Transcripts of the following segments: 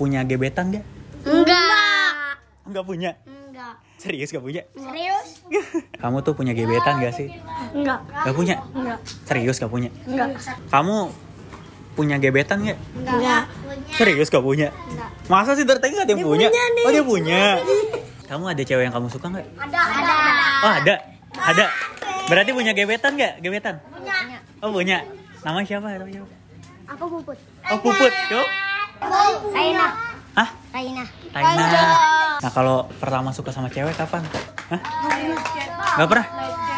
punya gebetan gak? Enggak. Enggak punya? Enggak. Serius gak punya? Serius. Kamu tuh punya gebetan gak sih? Enggak. Gak punya? Enggak. Serius gak punya? Enggak. Kamu punya gebetan gak? Enggak. Serius gak punya? Enggak. Masa sih tertengah ada yang punya? Oh dia punya. kamu ada cewek yang kamu suka gak? Ada. Ada. Oh ada. Ada. Berarti punya gebetan gak Gebetan? Punya. Oh punya. Nama siapa? Nama siapa? Aku Puput. Oh Puput. Yuk. Raina. Hah? Raina. Raina. Nah kalau pertama suka sama cewek kapan? Hah? Gak pernah?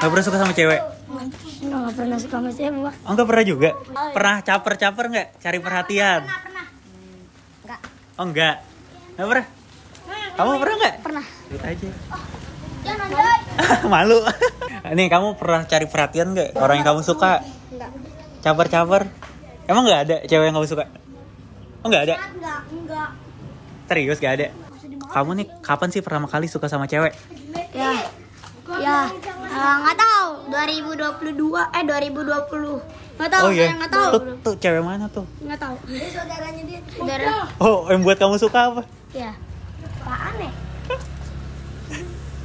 Gak pernah suka sama cewek? Nggak pernah suka sama cewek. Oh gak pernah juga? Pernah caper-caper nggak? Cari perhatian? Pernah, pernah. Enggak. Oh enggak? Nggak pernah? Kamu pernah nggak? Pernah. Cerita aja. Oh, Malu. Nih kamu pernah cari perhatian nggak? Orang yang kamu suka? Enggak. Caper-caper? Emang nggak ada cewek yang kamu suka? Oh nggak ada? Enggak, enggak. Serius gak ada? Kamu nih kapan sih pertama kali suka sama cewek? Ya, ya, ya. Eh, nggak tahu. 2022 eh 2020 nggak tahu, oh, iya. saya nggak tahu. Tuh, tuh cewek mana tuh? Nggak tahu. saudaranya dia. Saudara. Oh, yang buat kamu suka apa? Ya, apaan aneh.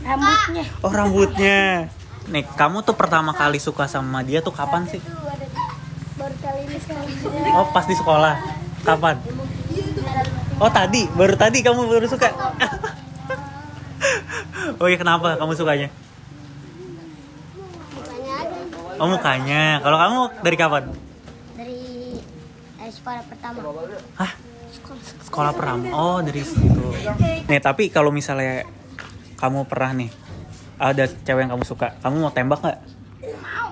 Ya? Rambutnya. Oh rambutnya. Nih, kamu tuh pertama kali suka sama dia tuh kapan sih? Baru kali ini sekali Oh, pas di sekolah. Kapan? Oh tadi, baru tadi kamu baru suka. oh iya, kenapa kamu sukanya? Oh mukanya. Kalau kamu dari kapan? Dari sekolah pertama. Hah? Sekolah, pertama. Oh dari situ. Nih tapi kalau misalnya kamu pernah nih ada cewek yang kamu suka, kamu mau tembak nggak? Mau.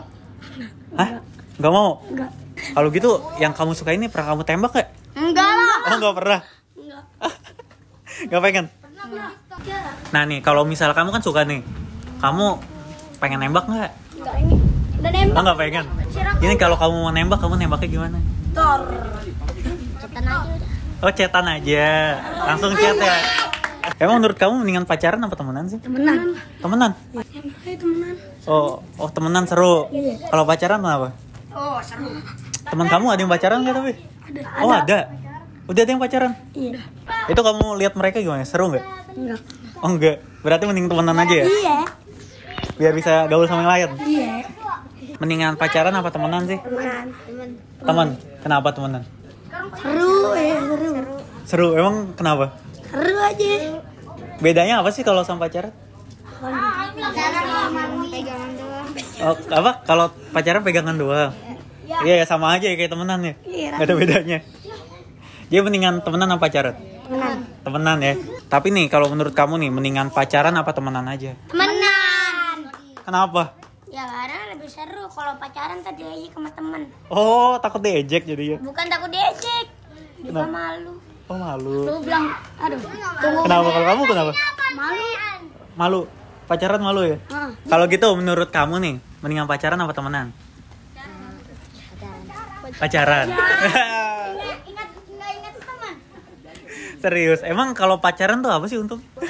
Hah? Gak mau? Kalau gitu yang kamu suka ini pernah kamu tembak nggak? Enggak lah. Oh, enggak pernah. Enggak. enggak pengen. Pernah, iya. Nah nih, kalau misal kamu kan suka nih. Kamu pengen nembak nggak? Enggak pengen. Udah nembak. Oh, enggak pengen. Ini kalau kamu mau nembak, kamu nembaknya gimana? Tor. Cetan aja Oh, cetan aja. Langsung cet ya. Emang menurut kamu mendingan pacaran apa temenan sih? Temenan. Temenan. Temenan. Oh, oh temenan seru. Iya. Kalau pacaran apa? Oh, seru. Teman kamu ada yang pacaran nggak tapi? Ada. Oh ada. Udah ada yang pacaran? Iya. Itu kamu lihat mereka gimana? Seru nggak? Enggak. Oh enggak. Berarti mending temenan aja ya? Iya. Biar bisa gaul sama yang lain. Iya. Mendingan pacaran apa temenan sih? Temenan. Teman. Kenapa temenan? Seru ya, seru. Seru. Emang kenapa? Seru aja. Bedanya apa sih kalau sama pacaran? Kalau Oh, apa? Kalau pacaran pegangan doang. Iya. iya, ya, yeah, sama aja ya kayak temenan ya. Iya. Gak ada bedanya. Jadi mendingan temenan apa pacaran? Temenan. Temenan ya. Tapi nih kalau menurut kamu nih mendingan pacaran apa temenan aja? Temenan. Kenapa? Ya karena lebih seru kalau pacaran tadi aja sama temen Oh takut diejek ya? Bukan takut diejek Juga kenapa? malu Oh malu Lu bilang aduh tunggu Kenapa ya. kalau kamu kenapa? Malu Malu Pacaran malu ya? Uh. Kalau gitu menurut kamu nih Mendingan pacaran apa temenan? pacaran ya, ingat, ingat, ingat, teman. serius emang kalau pacaran tuh apa sih untung